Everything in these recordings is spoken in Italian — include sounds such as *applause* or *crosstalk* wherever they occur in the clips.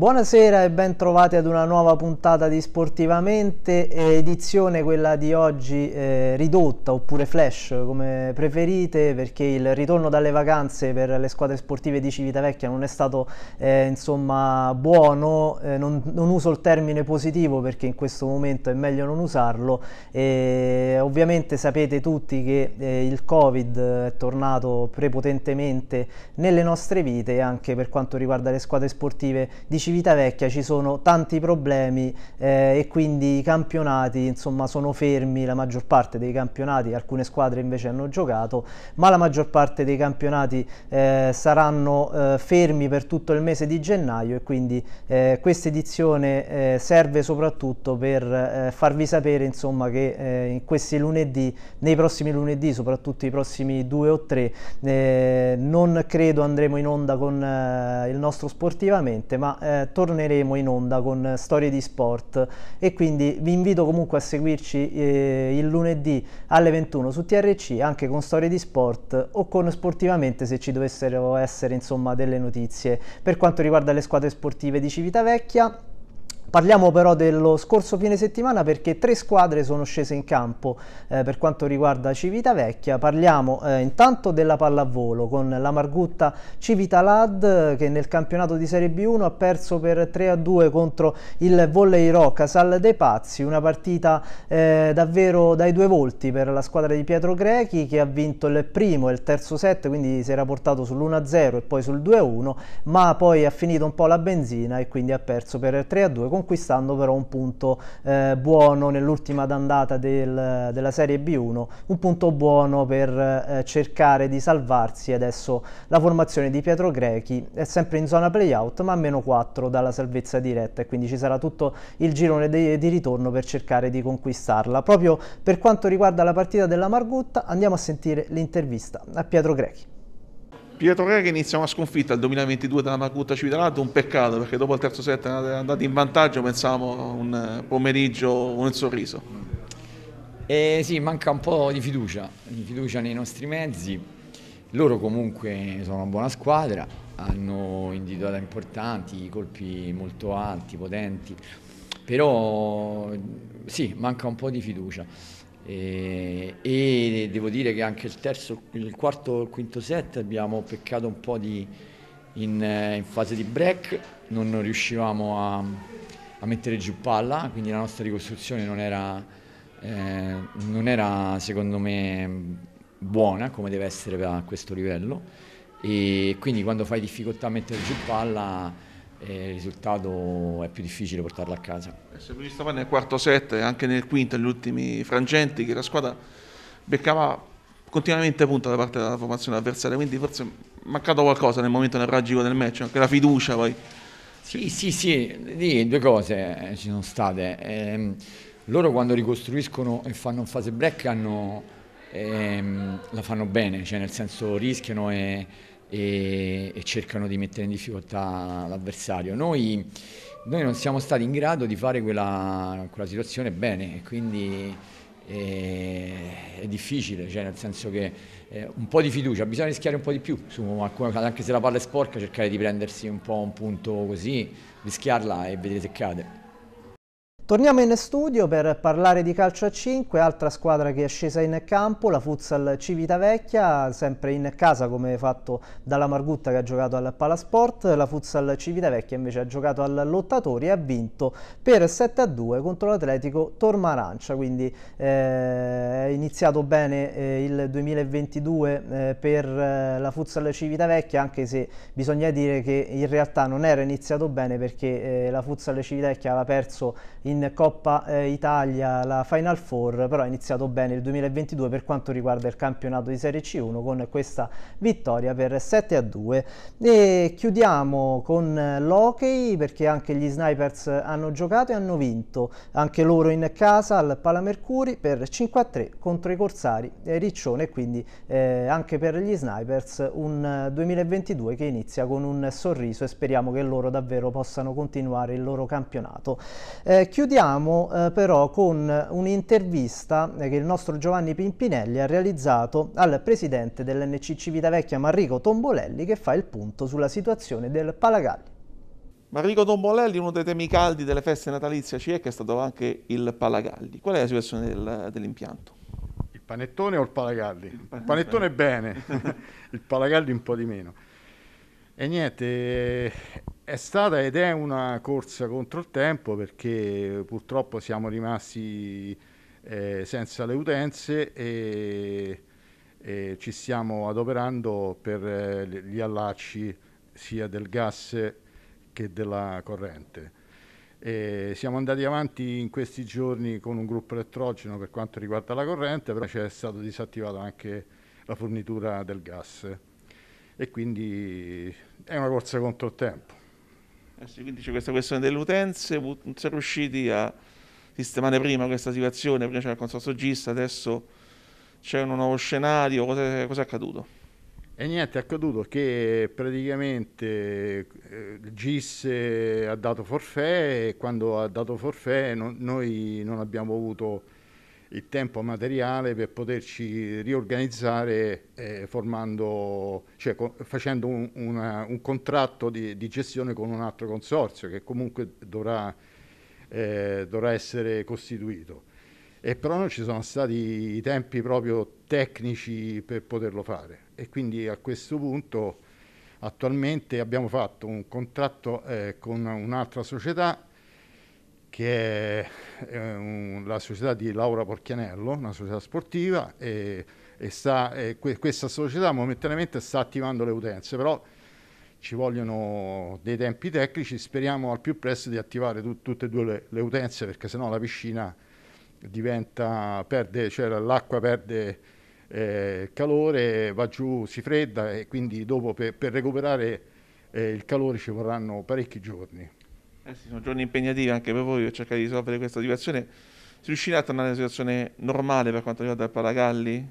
Buonasera e ben trovati ad una nuova puntata di Sportivamente, eh, edizione quella di oggi eh, ridotta oppure flash come preferite perché il ritorno dalle vacanze per le squadre sportive di Civitavecchia non è stato eh, insomma buono, eh, non, non, uso il termine positivo perché in questo momento è meglio non usarlo e ovviamente sapete tutti che eh, il Covid è tornato prepotentemente nelle nostre vite anche per quanto riguarda le squadre sportive di Civitavecchia Civitavecchia ci sono tanti problemi eh, e quindi i campionati insomma, sono fermi, la maggior parte dei campionati, alcune squadre invece hanno giocato, ma la maggior parte dei campionati eh, saranno eh, fermi per tutto il mese di gennaio e quindi eh, questa edizione eh, serve soprattutto per eh, farvi sapere insomma, che in questi lunedì, nei prossimi lunedì, soprattutto i prossimi due o tre, non credo andremo in onda con il nostro sportivamente, ma torneremo in onda con storie di sport e quindi vi invito comunque a seguirci eh, il lunedì alle 21 su TRC anche con storie di sport o con sportivamente se ci dovessero essere insomma delle notizie per quanto riguarda le squadre sportive di Civitavecchia Parliamo però dello scorso fine settimana perché tre squadre sono scese in campo eh, per quanto riguarda Civitavecchia. Parliamo eh, intanto della pallavolo con la Margutta Civitalad che nel campionato di Serie B1 ha perso per 3-2 contro il Volley Roca Sal De Pazzi, una partita eh, davvero dai due volti per la squadra di Pietro Grechi che ha vinto il primo e il terzo set, quindi si era portato sull'1-0 e poi sul 2-1, ma poi ha finito un po' la benzina e quindi ha perso per 3-2 conquistando però un punto eh, buono nell'ultima d'andata del, della Serie B1, un punto buono per eh, cercare di salvarsi adesso la formazione di Pietro Grechi è sempre in zona playout ma a meno 4 dalla salvezza diretta e quindi ci sarà tutto il girone di, di ritorno per cercare di conquistarla. Proprio per quanto riguarda la partita della Margutta andiamo a sentire l'intervista a Pietro Grechi. Pietro Re che inizia una sconfitta al 2022 della Macuta Cividalato, un peccato perché dopo il terzo set è andato in vantaggio, pensavamo un pomeriggio, un sorriso. Eh sì, manca un po' di fiducia, di fiducia nei nostri mezzi. Loro comunque sono una buona squadra, hanno individuato importanti, colpi molto alti, potenti, però sì, manca un po' di fiducia. Eh, e, devo dire che anche il terzo, il quarto e il quinto set abbiamo peccato un po' di, in, in, fase di break, non riuscivamo a, a, mettere giù palla, quindi la nostra ricostruzione non era, eh, non era secondo me buona come deve essere a questo livello e quindi quando fai difficoltà a mettere giù palla il risultato è più difficile portarlo a casa. Eh, se lui stava nel quarto set, anche nel quinto, negli ultimi frangenti, che la squadra beccava continuamente punta da parte della formazione avversaria, quindi forse è mancato qualcosa nel momento nevralgico del match, anche la fiducia poi. Sì, sì, sì, sì due cose eh, ci sono state. Eh, loro quando ricostruiscono e fanno un fase break hanno, eh, la fanno bene, cioè nel senso rischiano e e, e cercano di mettere in difficoltà l'avversario. Noi, noi, non siamo stati in grado di fare quella, quella situazione bene, quindi eh, è difficile, cioè nel senso che eh, un po' di fiducia, bisogna rischiare un po' di più, su alcune anche se la palla è sporca, cercare di prendersi un po' un punto così, rischiarla e vedere se cade. Torniamo in studio per parlare di calcio a 5, altra squadra che è scesa in campo, la Futsal Civitavecchia, sempre in casa come fatto dalla Margutta che ha giocato al Palasport, la Futsal Civitavecchia invece ha giocato al Lottatori e ha vinto per 7-2 contro l'Atletico Tormarancia, quindi eh, è iniziato bene eh, il 2022 eh, per eh, la Futsal Civitavecchia, anche se bisogna dire che in realtà non era iniziato bene perché eh, la Futsal Civitavecchia aveva perso in in Coppa eh, Italia la Final Four, però ha iniziato bene il 2022 per quanto riguarda il campionato di Serie C1 con questa vittoria per 7 a 2. E chiudiamo con l'Hockey perché anche gli Snipers hanno giocato e hanno vinto, anche loro in casa al Palamercuri per 5 a 3 contro i Corsari e Riccione, quindi eh, anche per gli Snipers un 2022 che inizia con un sorriso e speriamo che loro davvero possano continuare il loro campionato. Eh, chiudiamo eh, però con un'intervista che il nostro Giovanni Pimpinelli ha realizzato al presidente dell'NC Vecchia Marrico Tombolelli che fa il punto sulla situazione del Palagalli. Marrico Tombolelli, uno dei temi caldi delle feste natalizie a che è stato anche il Palagalli. Qual è la situazione del, dell'impianto? Il panettone o il Palagalli? Il panettone, *laughs* il panettone bene, il Palagalli un po' di meno. E niente, è stata ed è una corsa contro il tempo perché purtroppo siamo rimasti eh, senza le utenze e, e, ci stiamo adoperando per eh, gli allacci sia del gas che della corrente. E siamo andati avanti in questi giorni con un gruppo elettrogeno per quanto riguarda la corrente, però ci è stata disattivata anche la fornitura del gas e quindi è una corsa contro il tempo. Eh quindi c'è questa questione delle utenze, non si è riusciti a sistemare prima questa situazione, prima c'era il consorzio GIS, adesso c'è un nuovo scenario, cosa è, cosa è accaduto? E niente, è accaduto che praticamente eh, il eh, GIS ha dato forfè e quando ha dato forfè no, noi non abbiamo avuto il tempo materiale per poterci riorganizzare eh, formando, cioè, co- facendo un, una, un contratto di, di, gestione con un altro consorzio che comunque dovrà, eh, dovrà essere costituito. E però non ci sono stati i tempi proprio tecnici per poterlo fare e quindi a questo punto attualmente abbiamo fatto un contratto eh, con un'altra società che è un, la società di Laura Porchianello, una società sportiva, e, e, sta, e que, questa società momentaneamente sta attivando le utenze, però ci vogliono dei tempi tecnici, speriamo al più presto di attivare tu, tutte e due le, le utenze perché sennò la piscina diventa, perde, cioè l'acqua perde eh, calore, va giù, si fredda e quindi dopo per, per recuperare eh, il calore ci vorranno parecchi giorni. Eh sì, sono giorni impegnativi anche per voi per cercare di risolvere questa situazione. Si riuscirà a tornare a una situazione normale per quanto riguarda il Paragalli?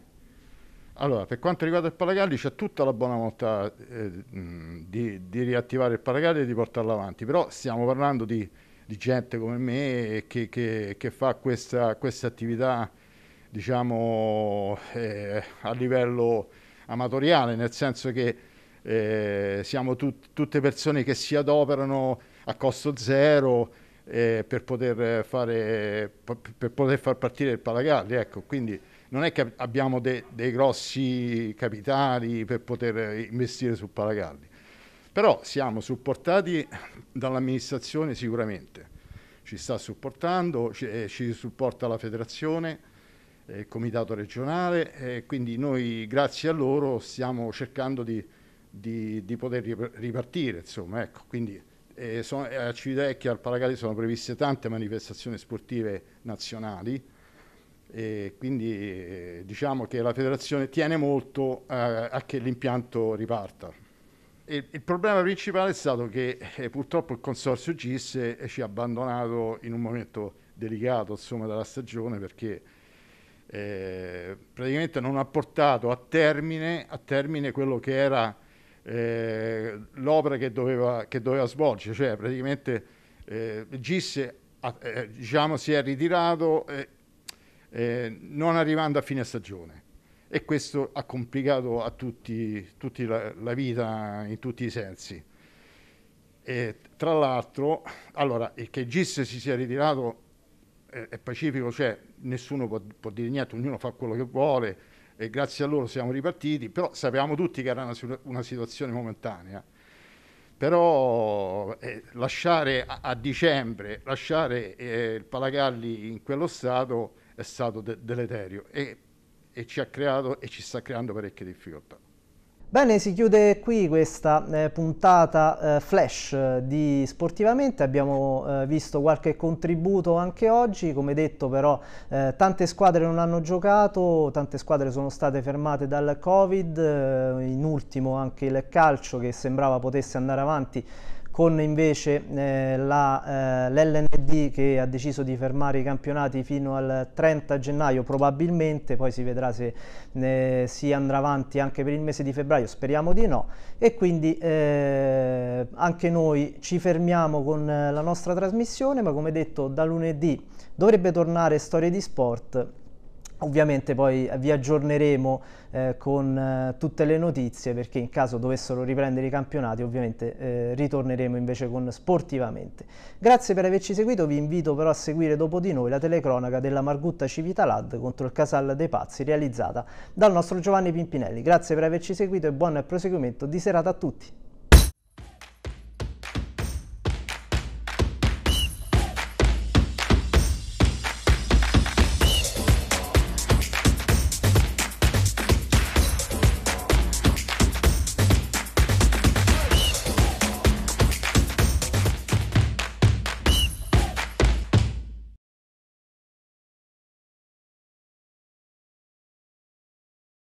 Allora, per quanto riguarda il Paragalli c'è tutta la buona volontà eh, di, di, riattivare il Paragalli e di portarlo avanti, però stiamo parlando di, di gente come me che, che, che fa questa, questa, attività diciamo eh, a livello amatoriale, nel senso che eh, siamo tut, tutte persone che si adoperano a costo zero eh, per, poter fare, per, poter far partire il Palagalli. Ecco, quindi non è che abbiamo de, dei grossi capitali per poter investire sul Palagalli, però siamo supportati dall'amministrazione sicuramente, ci sta supportando, ci, eh, ci supporta la federazione, eh, il comitato regionale, eh, quindi noi grazie a loro stiamo cercando di, di, di poter ripartire, insomma, ecco, quindi eh, sono, eh, a Civitecchia, al Paracadie sono previste tante manifestazioni sportive nazionali, e quindi eh, diciamo che la federazione tiene molto eh, a che l'impianto riparta. E, il problema principale è stato che eh, purtroppo il consorzio GIS eh, ci ha abbandonato in un momento delicato insomma, della stagione perché praticamente non ha portato a termine, a termine quello che era eh, l'opera che doveva, che doveva, svolgere, cioè praticamente eh, Gisse eh, diciamo, si è ritirato eh, eh, non arrivando a fine stagione e questo ha complicato a tutti, tutti la, la, vita in tutti i sensi. E, tra l'altro, allora, che Gisse si sia ritirato è, eh, è pacifico, cioè nessuno può, può dire niente, ognuno fa quello che vuole, e grazie a loro siamo ripartiti, però sapevamo tutti che era una, una situazione momentanea. Però eh, lasciare a, a, dicembre, lasciare eh, il Palagalli in quello stato è stato de deleterio e, e ci ha creato e ci sta creando parecchie difficoltà. Bene, si chiude qui questa eh, puntata eh, flash eh, di Sportivamente, abbiamo eh, visto qualche contributo anche oggi, come detto però eh, tante squadre non hanno giocato, tante squadre sono state fermate dal Covid, eh, in ultimo anche il calcio che sembrava potesse andare avanti con invece eh, l'LND eh, che ha deciso di fermare i campionati fino al 30 gennaio probabilmente, poi si vedrà se eh, si andrà avanti anche per il mese di febbraio, speriamo di no e quindi eh, anche noi ci fermiamo con eh, la nostra trasmissione ma come detto da lunedì dovrebbe tornare Storie di Sport Ovviamente poi vi aggiorneremo eh, con eh, tutte le notizie perché in caso dovessero riprendere i campionati ovviamente eh, ritorneremo invece con Sportivamente. Grazie per averci seguito, vi invito però a seguire dopo di noi la telecronaca della Margutta Civitalad contro il Casal dei Pazzi realizzata dal nostro Giovanni Pimpinelli. Grazie per averci seguito e buon proseguimento di serata a tutti.